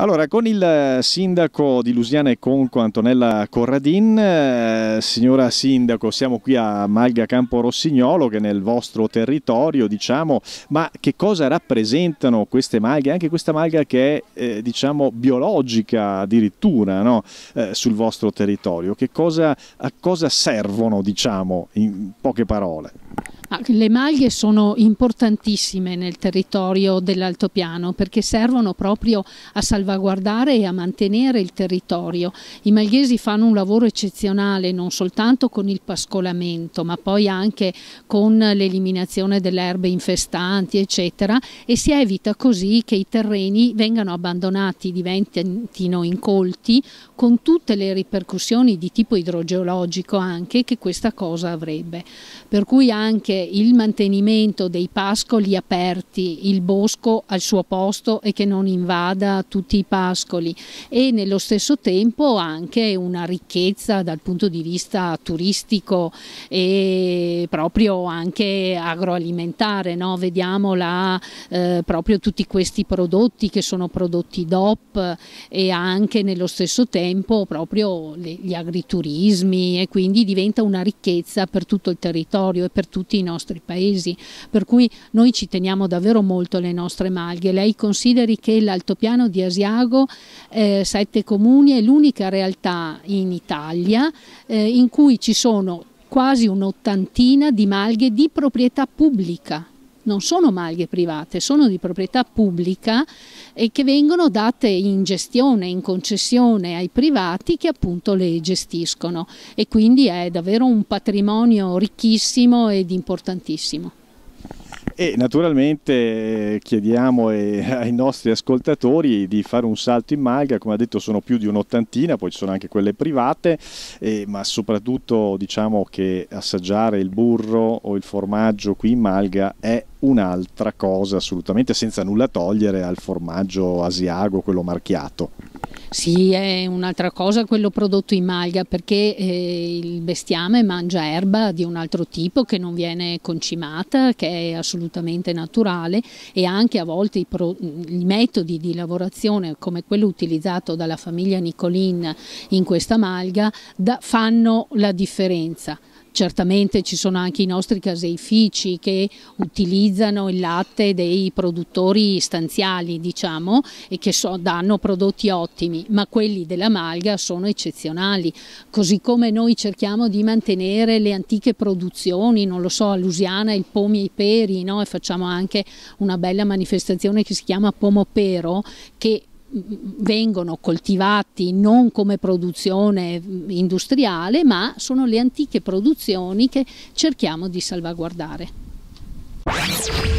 Allora, con il eh, sindaco di Lusiana e Conco, Antonella Corradin, eh, signora sindaco, siamo qui a Malga Campo Rossignolo, che è nel vostro territorio, diciamo, ma che cosa rappresentano queste malghe, anche questa malga che è, eh, diciamo, biologica addirittura, no? eh, sul vostro territorio? Cosa, a cosa servono, diciamo, in poche parole? le maglie sono importantissime nel territorio dell'altopiano perché servono proprio a salvaguardare e a mantenere il territorio. I malghesi fanno un lavoro eccezionale non soltanto con il pascolamento ma poi anche con l'eliminazione delle erbe infestanti eccetera e si evita così che i terreni vengano abbandonati, diventino incolti con tutte le ripercussioni di tipo idrogeologico anche che questa cosa avrebbe. Per cui anche il mantenimento dei pascoli aperti, il bosco al suo posto e che non invada tutti i pascoli e nello stesso tempo anche una ricchezza dal punto di vista turistico e proprio anche agroalimentare, no? vediamo là, eh, proprio tutti questi prodotti che sono prodotti DOP e anche nello stesso tempo tempo proprio le, gli agriturismi e quindi diventa una ricchezza per tutto il territorio e per tutti i nostri paesi. Per cui noi ci teniamo davvero molto alle nostre malghe. Lei consideri che l'altopiano di Asiago, eh, sette comuni, è l'unica realtà in Italia eh, in cui ci sono quasi un'ottantina di malghe di proprietà pubblica non sono maglie private, sono di proprietà pubblica e che vengono date in gestione, in concessione ai privati che appunto le gestiscono e quindi è davvero un patrimonio ricchissimo ed importantissimo. E naturalmente eh, chiediamo eh, ai nostri ascoltatori di fare un salto in malga, come ha detto sono più di un'ottantina, poi ci sono anche quelle private, eh, ma soprattutto diciamo che assaggiare il burro o il formaggio qui in malga è un'altra cosa assolutamente senza nulla togliere al formaggio asiago, quello marchiato. Sì, è un'altra cosa quello prodotto in maglia perché eh, il bestiame mangia erba di un altro tipo che non viene concimata, che è assolutamente naturale e anche a volte i, pro, i metodi di lavorazione come quello utilizzato dalla famiglia Nicolin in questa malga da, fanno la differenza. Certamente ci sono anche i nostri caseifici che utilizzano il latte dei produttori stanziali diciamo, e che so, danno prodotti ottimi, ma quelli della Malga sono eccezionali, così come noi cerchiamo di mantenere le antiche produzioni, non lo so, a Lusiana il pomi e i peri no? e facciamo anche una bella manifestazione che si chiama Pomopero che vengono coltivati non come produzione industriale, ma sono le antiche produzioni che cerchiamo di salvaguardare.